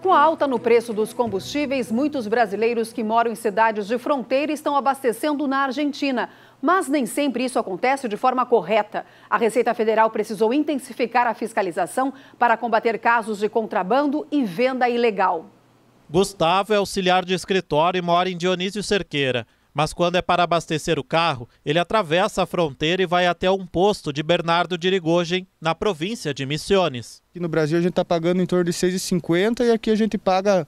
Com a alta no preço dos combustíveis, muitos brasileiros que moram em cidades de fronteira estão abastecendo na Argentina. Mas nem sempre isso acontece de forma correta. A Receita Federal precisou intensificar a fiscalização para combater casos de contrabando e venda ilegal. Gustavo é auxiliar de escritório e mora em Dionísio Cerqueira mas quando é para abastecer o carro, ele atravessa a fronteira e vai até um posto de Bernardo de Irigoyen, na província de Misiones. Aqui no Brasil a gente está pagando em torno de 6,50 e aqui a gente paga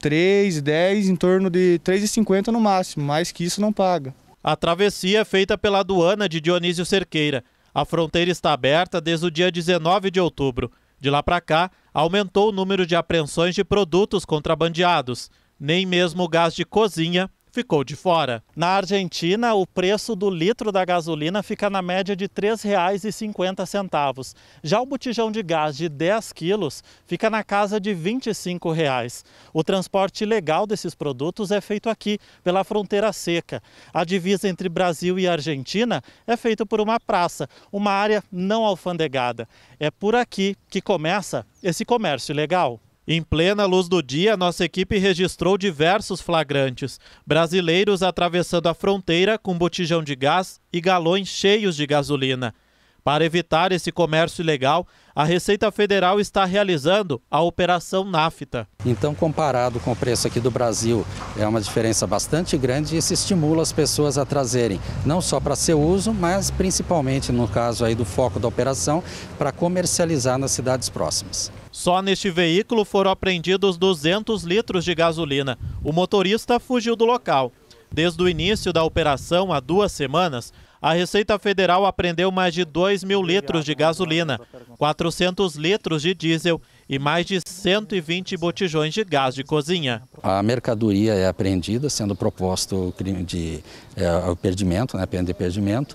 3, 10, em torno de 3,50 no máximo, mais que isso não paga. A travessia é feita pela aduana de Dionísio Cerqueira. A fronteira está aberta desde o dia 19 de outubro. De lá para cá, aumentou o número de apreensões de produtos contrabandeados. Nem mesmo o gás de cozinha ficou de fora. Na Argentina, o preço do litro da gasolina fica na média de R$ 3,50. Já o botijão de gás de 10 quilos fica na casa de R$ 25. Reais. O transporte legal desses produtos é feito aqui, pela fronteira seca. A divisa entre Brasil e Argentina é feita por uma praça, uma área não alfandegada. É por aqui que começa esse comércio ilegal. Em plena luz do dia, nossa equipe registrou diversos flagrantes. Brasileiros atravessando a fronteira com botijão de gás e galões cheios de gasolina. Para evitar esse comércio ilegal, a Receita Federal está realizando a Operação NAFTA. Então, comparado com o preço aqui do Brasil, é uma diferença bastante grande e isso estimula as pessoas a trazerem, não só para seu uso, mas principalmente, no caso aí do foco da operação, para comercializar nas cidades próximas. Só neste veículo foram apreendidos 200 litros de gasolina. O motorista fugiu do local. Desde o início da operação, há duas semanas, a Receita Federal apreendeu mais de 2 mil litros de gasolina, 400 litros de diesel e mais de 120 botijões de gás de cozinha. A mercadoria é apreendida, sendo proposto o crime de é, perdimento, né, pena de perdimento.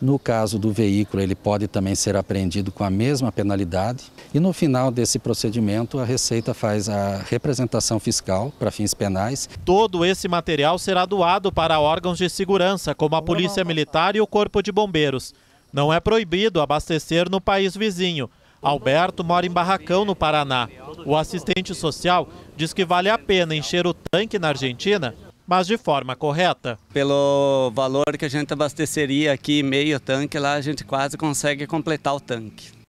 No caso do veículo, ele pode também ser apreendido com a mesma penalidade. E no final desse procedimento, a Receita faz a representação fiscal para fins penais. Todo esse material será doado para órgãos de segurança, como a Polícia Militar e o Corpo de Bombeiros. Não é proibido abastecer no país vizinho Alberto mora em Barracão, no Paraná. O assistente social diz que vale a pena encher o tanque na Argentina, mas de forma correta. Pelo valor que a gente abasteceria aqui, meio tanque, lá a gente quase consegue completar o tanque.